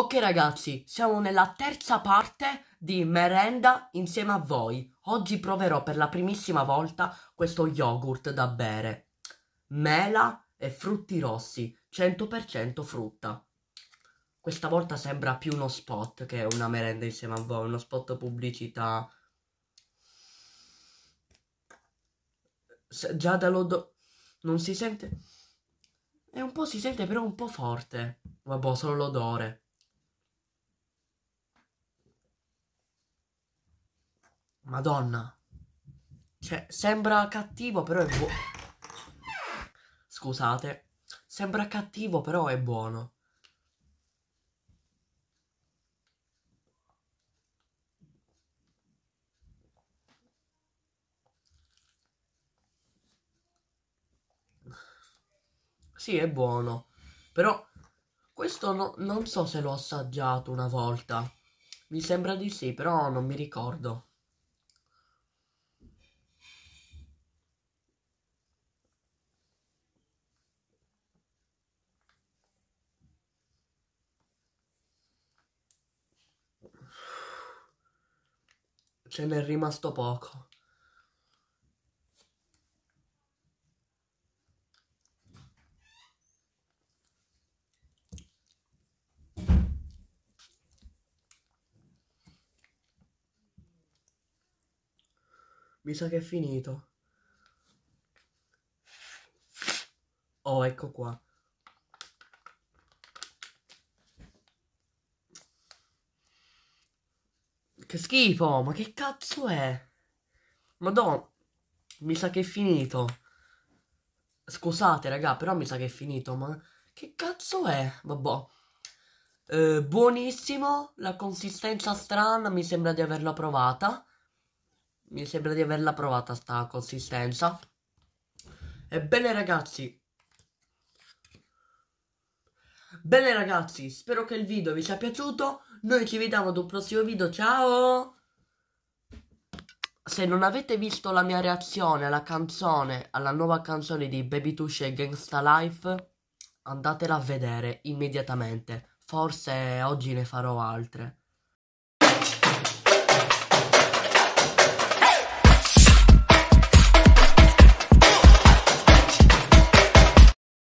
Ok ragazzi, siamo nella terza parte di merenda insieme a voi. Oggi proverò per la primissima volta questo yogurt da bere. Mela e frutti rossi, 100% frutta. Questa volta sembra più uno spot che una merenda insieme a voi, uno spot pubblicità. Se già dall'odo... non si sente... È un po' si sente però un po' forte. Vabbè, solo l'odore. Madonna. Cioè, sembra cattivo, però è buono. Scusate. Sembra cattivo, però è buono. Sì, è buono. Però questo no, non so se l'ho assaggiato una volta. Mi sembra di sì, però non mi ricordo. ce n'è rimasto poco. Mi sa che è finito. Oh, ecco qua. Che schifo, ma che cazzo è? Madonna, mi sa che è finito. Scusate, raga, però mi sa che è finito, ma che cazzo è? Vabbè. Eh, buonissimo, la consistenza strana, mi sembra di averla provata. Mi sembra di averla provata sta consistenza. Ebbene ragazzi, Bene ragazzi, spero che il video vi sia piaciuto. Noi ci vediamo ad un prossimo video, ciao! Se non avete visto la mia reazione alla canzone, alla nuova canzone di Baby Tush e Gangsta Life, andatela a vedere immediatamente. Forse oggi ne farò altre.